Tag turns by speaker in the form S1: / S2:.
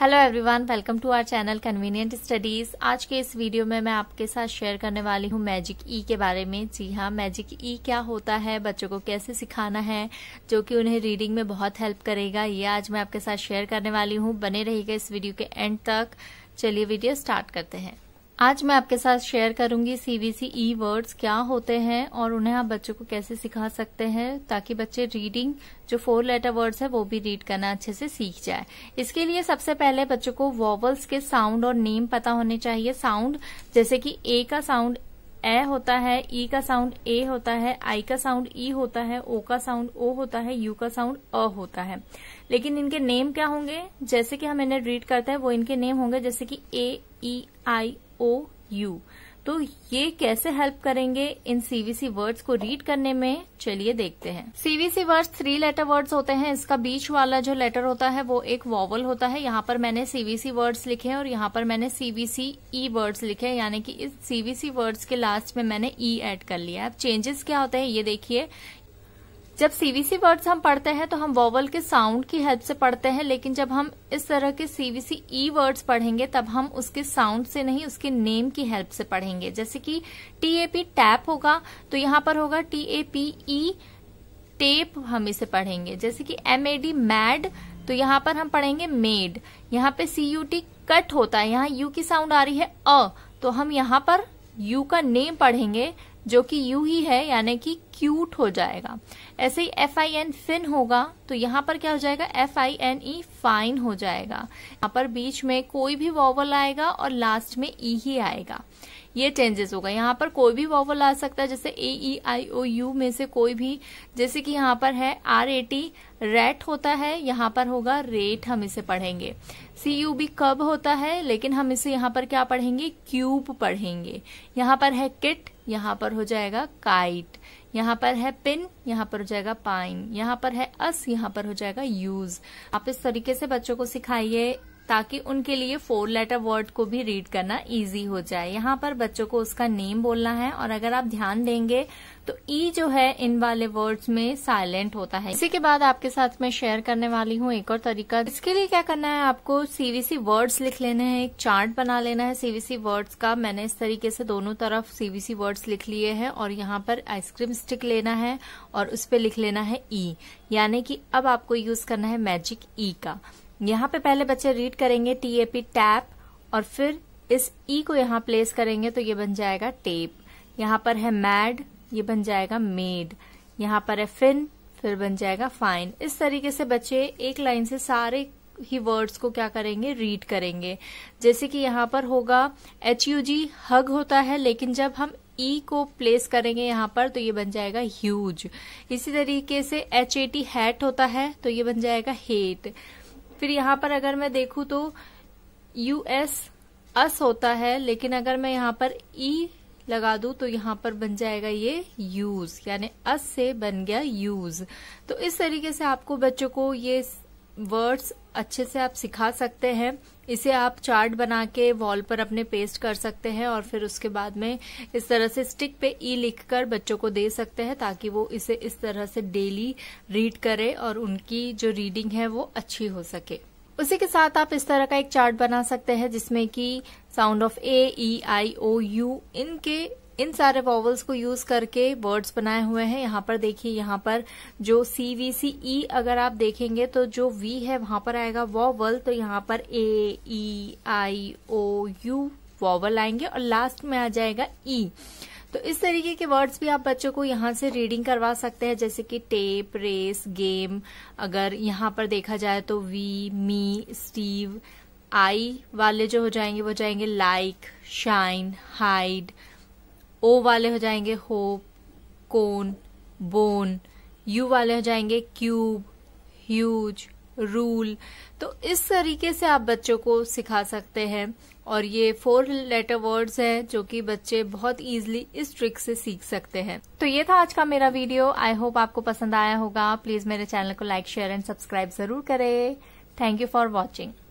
S1: Hello everyone welcome to our channel convenient studies आज के इस वीडियो में मैं आपके साथ शेयर करने वाली हूँ मैजिक ई e के बारे में जी हाँ मैजिक ई e क्या होता है बच्चों को कैसे सिखाना है जो कि उन्हें रीडिंग में बहुत हेल्प करेगा ये आज मैं आपके साथ शेयर करने वाली हूँ बने रहिएगा इस वीडियो के एंड तक चलिए वीडियो स्टार्ट करते हैं आज मैं आपके साथ शेयर करूंगी सीवीसी ई वर्ड्स क्या होते हैं और उन्हें आप बच्चों को कैसे सिखा सकते हैं ताकि बच्चे रीडिंग जो फोर लेटर वर्ड्स है वो भी रीड करना अच्छे से सीख जाए इसके लिए सबसे पहले बच्चों को वॉवल्स के साउंड और नेम पता होने चाहिए साउंड जैसे कि ए का साउंड ए होता है ई e का साउंड ए होता है आई का साउंड ई e होता है ओ का साउंड ओ होता है यू का साउंड अ होता है लेकिन इनके नेम क्या होंगे जैसे कि हम इन्हें रीड करते हैं वो इनके नेम होंगे जैसे कि ए ई आई ओ यू तो ये कैसे हेल्प करेंगे इन सीवीसी वर्ड्स को रीड करने में चलिए देखते हैं CVC words three letter words होते हैं इसका बीच वाला जो लेटर होता है वो एक वॉवल होता है यहाँ पर मैंने सीवीसी वर्ड्स लिखे हैं और यहाँ पर मैंने सीवीसी ई वर्ड्स लिखे हैं यानी कि इस सीवीसी वर्ड्स के लास्ट में मैंने ई e कर लिया अब चेंजेस क्या होते हैं ये देखिए जब सीवीसी वर्ड्स हम पढ़ते हैं तो हम वोवल के साउंड की हेल्प से पढ़ते हैं लेकिन जब हम इस तरह के सीवीसी ई वर्ड्स पढ़ेंगे तब हम उसके साउंड से नहीं उसके नेम की हेल्प से पढ़ेंगे जैसे कि टीएपी टैप होगा तो यहां पर होगा पी ई टेप हम इसे पढ़ेंगे जैसे कि एम ए डी मैड तो यहां पर हम पढ़ेंगे मेड यहाँ पे सी यू टी कट होता है यहां यू की साउंड आ रही है अ तो हम यहां पर यू का नेम पढ़ेंगे जो कि यू ही है यानी कि क्यूट हो जाएगा ऐसे ही एफ आई एन फिन होगा तो यहाँ पर क्या हो जाएगा F I N E fine हो जाएगा यहाँ पर बीच में कोई भी वॉवल आएगा और लास्ट में ई e ही आएगा ये चेंजेस होगा यहाँ पर कोई भी वॉवल आ सकता है जैसे ए ई आई ओ यू में से कोई भी जैसे कि यहाँ पर है आर ए टी रेट होता है यहाँ पर होगा रेट हम इसे पढ़ेंगे सी यू बी कब होता है लेकिन हम इसे यहाँ पर क्या पढ़ेंगे क्यूब पढ़ेंगे यहाँ पर है किट यहाँ पर हो जाएगा काइट यहाँ पर है पिन यहाँ पर हो जाएगा पाइन यहाँ पर है अस यहाँ पर हो जाएगा यूज आप इस तरीके से बच्चों को सिखाइए ताकि उनके लिए फोर लेटर वर्ड को भी रीड करना इजी हो जाए यहाँ पर बच्चों को उसका नेम बोलना है और अगर आप ध्यान देंगे तो ई e जो है इन वाले वर्ड्स में साइलेंट होता है इसी के बाद आपके साथ मैं शेयर करने वाली हूँ एक और तरीका इसके लिए क्या करना है आपको सीवीसी वर्ड्स लिख लेने हैं एक चार्ट बना लेना है सीवीसी वर्ड्स का मैंने इस तरीके से दोनों तरफ सीवीसी वर्ड्स लिख लिए हैं और यहाँ पर आइसक्रीम स्टिक लेना है और उस पर लिख लेना है ई e। यानी कि अब आपको यूज करना है मैजिक ई e का यहाँ पे पहले बच्चे रीड करेंगे टीएपी टैप और फिर इस ई e को यहाँ प्लेस करेंगे तो ये बन जाएगा टेप यहाँ पर है मैड ये बन जाएगा मेड यहाँ पर है फिन फिर बन जाएगा फाइन इस तरीके से बच्चे एक लाइन से सारे ही वर्ड्स को क्या करेंगे रीड करेंगे जैसे कि यहाँ पर होगा एच यू जी हग होता है लेकिन जब हम ई e को प्लेस करेंगे यहाँ पर तो ये बन जाएगा ह्यूज इसी तरीके से एच ए टी हैट होता है तो ये बन जाएगा हेट फिर यहाँ पर अगर मैं देखू तो यूएस एस अस होता है लेकिन अगर मैं यहाँ पर ई e लगा दू तो यहाँ पर बन जाएगा ये यूज यानी अस से बन गया यूज तो इस तरीके से आपको बच्चों को ये वर्ड्स अच्छे से आप सिखा सकते हैं इसे आप चार्ट बना के वॉल पर अपने पेस्ट कर सकते हैं और फिर उसके बाद में इस तरह से स्टिक पे ई लिख कर बच्चों को दे सकते हैं ताकि वो इसे इस तरह से डेली रीड करे और उनकी जो रीडिंग है वो अच्छी हो सके उसी के साथ आप इस तरह का एक चार्ट बना सकते हैं जिसमें कि sound of A E I O U इनके इन सारे वॉवल्स को यूज करके वर्ड्स बनाए हुए हैं यहाँ पर देखिए यहाँ पर जो सी वी सी ई अगर आप देखेंगे तो जो वी है वहां पर आएगा वॉवल तो यहाँ पर ए E I O you vowel आएंगे और लास्ट में आ जाएगा ई e। तो इस तरीके के वर्ड्स भी आप बच्चों को यहाँ से रीडिंग करवा सकते हैं जैसे कि टेप रेस गेम अगर यहाँ पर देखा जाए तो वी मी स्टीव आई वाले जो हो जाएंगे वो जाएंगे लाइक शाइन हाइड ओ वाले हो जाएंगे होप कोन बोन यू वाले हो जाएंगे क्यूब ह्यूज रूल तो इस तरीके से आप बच्चों को सिखा सकते हैं और ये फोर लेटर वर्ड्स है जो कि बच्चे बहुत इजीली इस ट्रिक से सीख सकते हैं तो ये था आज का मेरा वीडियो आई होप आपको पसंद आया होगा प्लीज मेरे चैनल को लाइक शेयर एंड सब्सक्राइब जरूर करें थैंक यू फॉर वॉचिंग